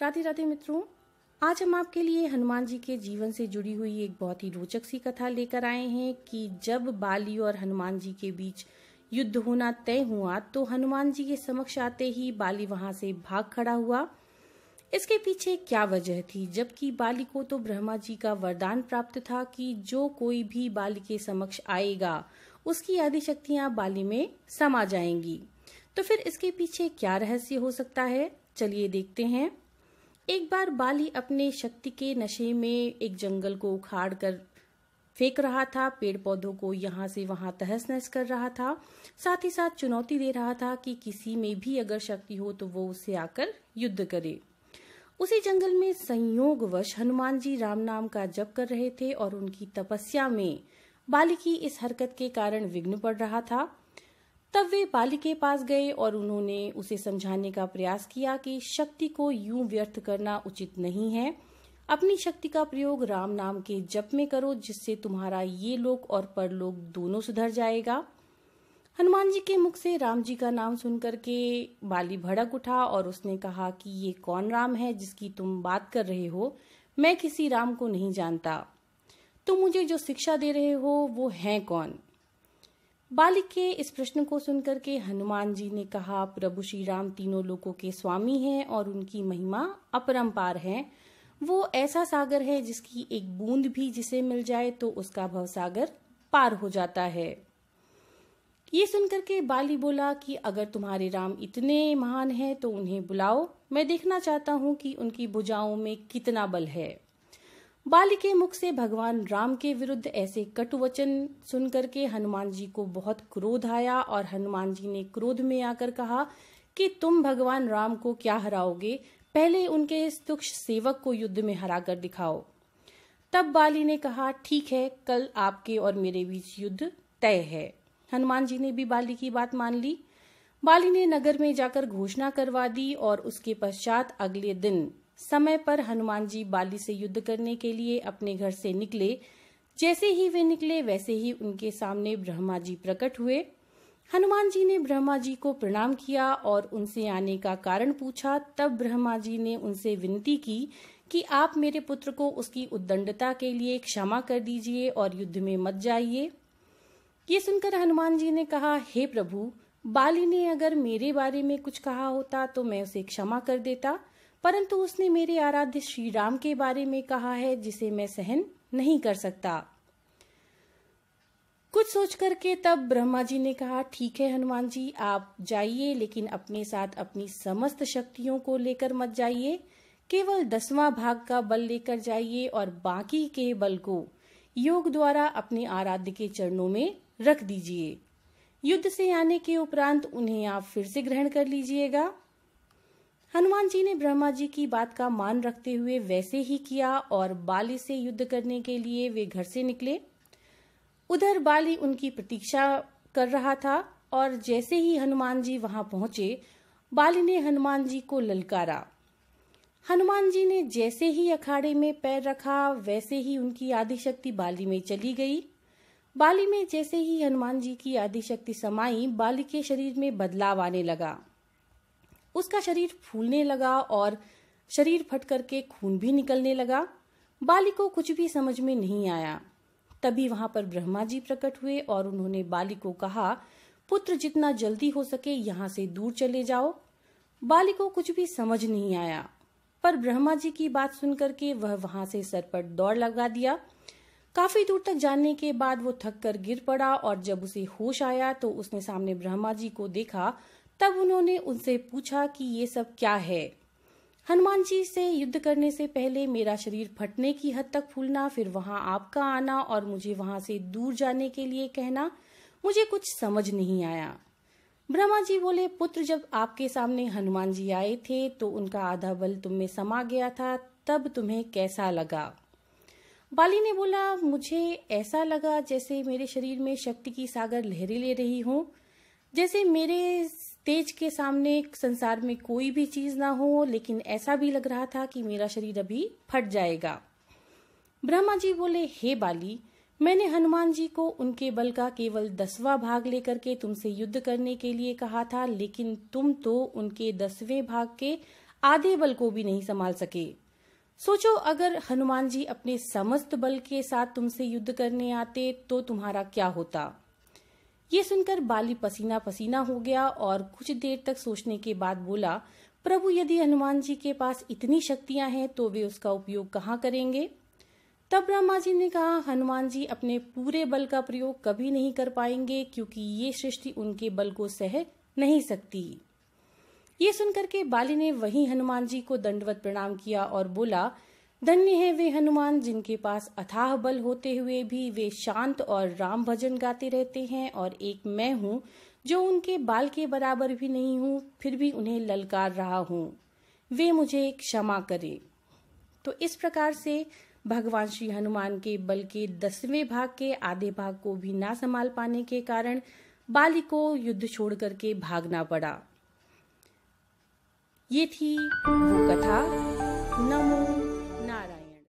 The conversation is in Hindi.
राधे राधे मित्रों आज हम आपके लिए हनुमान जी के जीवन से जुड़ी हुई एक बहुत ही रोचक सी कथा लेकर आए हैं कि जब बाली और हनुमान जी के बीच युद्ध होना तय हुआ तो हनुमान जी के समक्ष आते ही बाली वहां से भाग खड़ा हुआ इसके पीछे क्या वजह थी जबकि बाली को तो ब्रह्मा जी का वरदान प्राप्त था कि जो कोई भी बाली के समक्ष आएगा उसकी आदि शक्तियां बाली में समा जाएंगी तो फिर इसके पीछे क्या रहस्य हो सकता है चलिए देखते हैं एक बार बाली अपने शक्ति के नशे में एक जंगल को उखाड़ कर फेंक रहा था पेड़ पौधों को यहाँ से वहां तहस नहस कर रहा था साथ ही साथ चुनौती दे रहा था कि किसी में भी अगर शक्ति हो तो वो उसे आकर युद्ध करे उसी जंगल में संयोगवश हनुमान जी राम नाम का जप कर रहे थे और उनकी तपस्या में बाली की इस हरकत के कारण विघ्न पड़ रहा था तब वे बाली के पास गए और उन्होंने उसे समझाने का प्रयास किया कि शक्ति को यूं व्यर्थ करना उचित नहीं है अपनी शक्ति का प्रयोग राम नाम के जप में करो जिससे तुम्हारा ये लोक और परलोक दोनों सुधर जाएगा हनुमान जी के मुख से राम जी का नाम सुनकर के बाली भड़क उठा और उसने कहा कि ये कौन राम है जिसकी तुम बात कर रहे हो मैं किसी राम को नहीं जानता तुम मुझे जो शिक्षा दे रहे हो वो है कौन बालिक के इस प्रश्न को सुनकर के हनुमान जी ने कहा प्रभु श्री राम तीनों लोगों के स्वामी हैं और उनकी महिमा अपरंपार है वो ऐसा सागर है जिसकी एक बूंद भी जिसे मिल जाए तो उसका भव सागर पार हो जाता है ये सुनकर के बाली बोला कि अगर तुम्हारे राम इतने महान हैं तो उन्हें बुलाओ मैं देखना चाहता हूं कि उनकी भुजाओं में कितना बल है बाल के मुख से भगवान राम के विरुद्ध ऐसे कटु वचन सुनकर के हनुमान जी को बहुत क्रोध आया और हनुमान जी ने क्रोध में आकर कहा कि तुम भगवान राम को क्या हराओगे पहले उनके इस तुक्ष सेवक को युद्ध में हरा कर दिखाओ तब बाली ने कहा ठीक है कल आपके और मेरे बीच युद्ध तय है हनुमान जी ने भी बाली की बात मान ली बाली ने नगर में जाकर घोषणा करवा दी और उसके पश्चात अगले दिन समय पर हनुमान जी बाली से युद्ध करने के लिए अपने घर से निकले जैसे ही वे निकले वैसे ही उनके सामने ब्रह्मा जी प्रकट हुए हनुमान जी ने ब्रह्मा जी को प्रणाम किया और उनसे आने का कारण पूछा तब ब्रह्मा जी ने उनसे विनती की कि आप मेरे पुत्र को उसकी उद्दंडता के लिए क्षमा कर दीजिए और युद्ध में मत जाइए ये सुनकर हनुमान जी ने कहा हे प्रभु बाली ने अगर मेरे बारे में कुछ कहा होता तो मैं उसे क्षमा कर देता परंतु उसने मेरे आराध्य श्री राम के बारे में कहा है जिसे मैं सहन नहीं कर सकता कुछ सोच करके तब ब्रह्मा जी ने कहा ठीक है हनुमान जी आप जाइए लेकिन अपने साथ अपनी समस्त शक्तियों को लेकर मत जाइए केवल दसवां भाग का बल लेकर जाइए और बाकी के बल को योग द्वारा अपने आराध्य के चरणों में रख दीजिए युद्ध से आने के उपरांत उन्हें आप फिर से ग्रहण कर लीजिएगा हनुमान जी ने ब्रह्मा जी की बात का मान रखते हुए वैसे ही किया और बाली से युद्ध करने के लिए वे घर से निकले उधर बाली उनकी प्रतीक्षा कर रहा था और जैसे ही हनुमान जी वहां पहुंचे बाली ने हनुमान जी को ललकारा हनुमान जी ने जैसे ही अखाड़े में पैर रखा वैसे ही उनकी आदिशक्ति शक्ति बाली में चली गई बाली में जैसे ही हनुमान जी की आदिशक्ति शक्ति समाई बाली के शरीर में बदलाव आने लगा उसका शरीर फूलने लगा और शरीर फट करके खून भी निकलने लगा बाली को कुछ भी समझ में नहीं आया तभी वहां पर ब्रह्मा जी प्रकट हुए और उन्होंने बाली को कहा पुत्र जितना जल्दी हो सके यहाँ से दूर चले जाओ बाली को कुछ भी समझ नहीं आया पर ब्रह्मा जी की बात सुनकर के वह वहां से सरपट दौड़ लगा दिया काफी दूर तक जाने के बाद वो थक कर गिर पड़ा और जब उसे होश आया तो उसने सामने ब्रह्मा जी को देखा तब उन्होंने उनसे पूछा कि ये सब क्या है हनुमान जी से युद्ध करने से पहले मेरा शरीर फटने की हद तक फूलना फिर वहां आपका आना और मुझे वहां से दूर जाने के लिए कहना मुझे कुछ समझ नहीं आया ब्रह्मा जी बोले पुत्र जब आपके सामने हनुमान जी आए थे तो उनका आधा बल तुम में समा गया था तब तुम्हें कैसा लगा बाली ने बोला मुझे ऐसा लगा जैसे मेरे शरीर में शक्ति की सागर लहरें ले रही हूं जैसे मेरे तेज के सामने संसार में कोई भी चीज ना हो लेकिन ऐसा भी लग रहा था कि मेरा शरीर अभी फट जाएगा ब्रह्मा जी बोले हे बाली मैंने हनुमान जी को उनके बल का केवल दसवा भाग लेकर के तुमसे युद्ध करने के लिए कहा था लेकिन तुम तो उनके दसवें भाग के आधे बल को भी नहीं संभाल सके सोचो अगर हनुमान जी अपने समस्त बल के साथ तुमसे युद्ध करने आते तो तुम्हारा क्या होता ये सुनकर बाली पसीना पसीना हो गया और कुछ देर तक सोचने के बाद बोला प्रभु यदि हनुमान जी के पास इतनी शक्तियां हैं तो वे उसका उपयोग कहाँ करेंगे तब ब्रह्मा जी ने कहा हनुमान जी अपने पूरे बल का प्रयोग कभी नहीं कर पाएंगे क्योंकि ये सृष्टि उनके बल को सह नहीं सकती ये सुनकर के बाली ने वही हनुमान जी को दंडवत प्रणाम किया और बोला धन्य है वे हनुमान जिनके पास अथाह बल होते हुए भी वे शांत और राम भजन गाते रहते हैं और एक मैं हूँ जो उनके बाल के बराबर भी नहीं हूँ फिर भी उन्हें ललकार रहा हूँ वे मुझे क्षमा करें तो इस प्रकार से भगवान श्री हनुमान के बल के दसवें भाग के आधे भाग को भी ना संभाल पाने के कारण बाली को युद्ध छोड़ करके भागना पड़ा ये थी वो कथा नमो